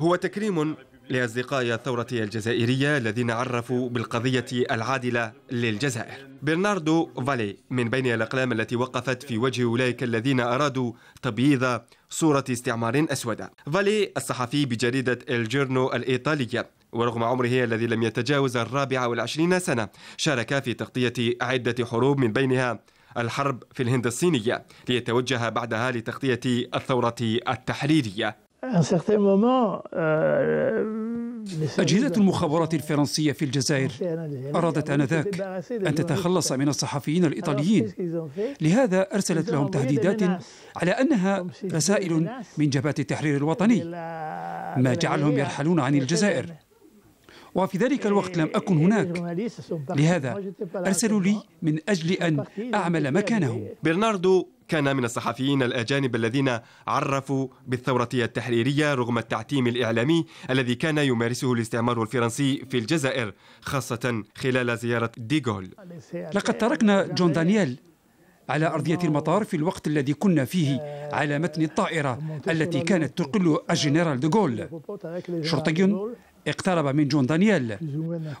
هو تكريم لأصدقاء الثورة الجزائرية الذين عرفوا بالقضية العادلة للجزائر برناردو فالي من بين الأقلام التي وقفت في وجه أولئك الذين أرادوا تبييض صورة استعمار أسود فالي الصحفي بجريدة الجورنو الإيطالية ورغم عمره الذي لم يتجاوز الرابعة والعشرين سنة شارك في تغطية عدة حروب من بينها الحرب في الهند الصينية ليتوجه بعدها لتغطية الثورة التحريرية Euh, أجهزة المخابرات الفرنسية في الجزائر أرادت آنذاك أن تتخلص من الصحفيين الإيطاليين لهذا أرسلت لهم تهديدات على أنها رسائل من جبهة التحرير الوطني ما جعلهم يرحلون عن الجزائر وفي ذلك الوقت لم أكن هناك لهذا أرسلوا لي من أجل أن أعمل مكانهم برناردو كان من الصحفيين الأجانب الذين عرفوا بالثورة التحريرية رغم التعتيم الإعلامي الذي كان يمارسه الاستعمار الفرنسي في الجزائر خاصة خلال زيارة ديغول لقد تركنا جون دانييل على أرضية المطار في الوقت الذي كنا فيه على متن الطائرة التي كانت تقل الجنرال ديغول شرطي اقترب من جون دانيال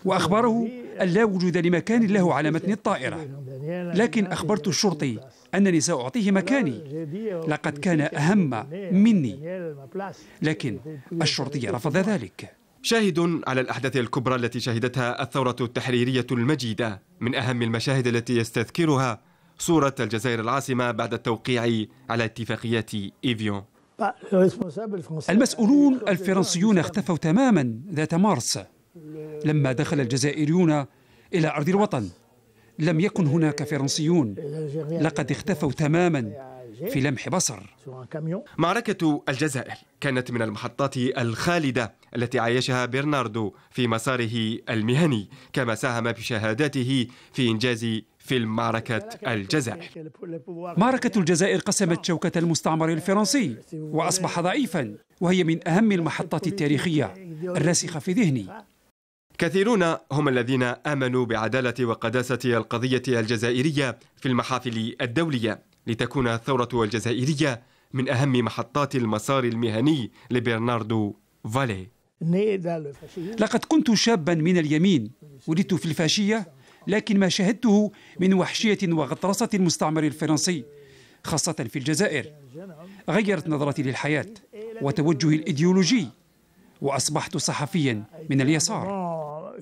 وأخبره أن لا وجود لمكان له على متن الطائرة لكن أخبرت الشرطي أنني سأعطيه مكاني لقد كان أهم مني لكن الشرطي رفض ذلك شاهد على الأحداث الكبرى التي شهدتها الثورة التحريرية المجيدة من أهم المشاهد التي يستذكرها صورة الجزائر العاصمة بعد التوقيع على اتفاقية إيفيون المسؤولون الفرنسيون اختفوا تماما ذات مارس لما دخل الجزائريون إلى أرض الوطن لم يكن هناك فرنسيون لقد اختفوا تماما في لمح بصر معركة الجزائر كانت من المحطات الخالدة التي عايشها برناردو في مساره المهني كما ساهم بشهاداته في إنجاز في المعركة الجزائر معركة الجزائر قسمت شوكة المستعمر الفرنسي وأصبح ضعيفا وهي من أهم المحطات التاريخية الراسخة في ذهني كثيرون هم الذين آمنوا بعدالة وقداسة القضية الجزائرية في المحافل الدولية لتكون الثورة الجزائرية من أهم محطات المسار المهني لبرناردو فالي لقد كنت شابا من اليمين ولدت في الفاشية لكن ما شاهدته من وحشية وغطرسة المستعمر الفرنسي خاصة في الجزائر غيرت نظرتي للحياة وتوجهي الإيديولوجي وأصبحت صحفيا من اليسار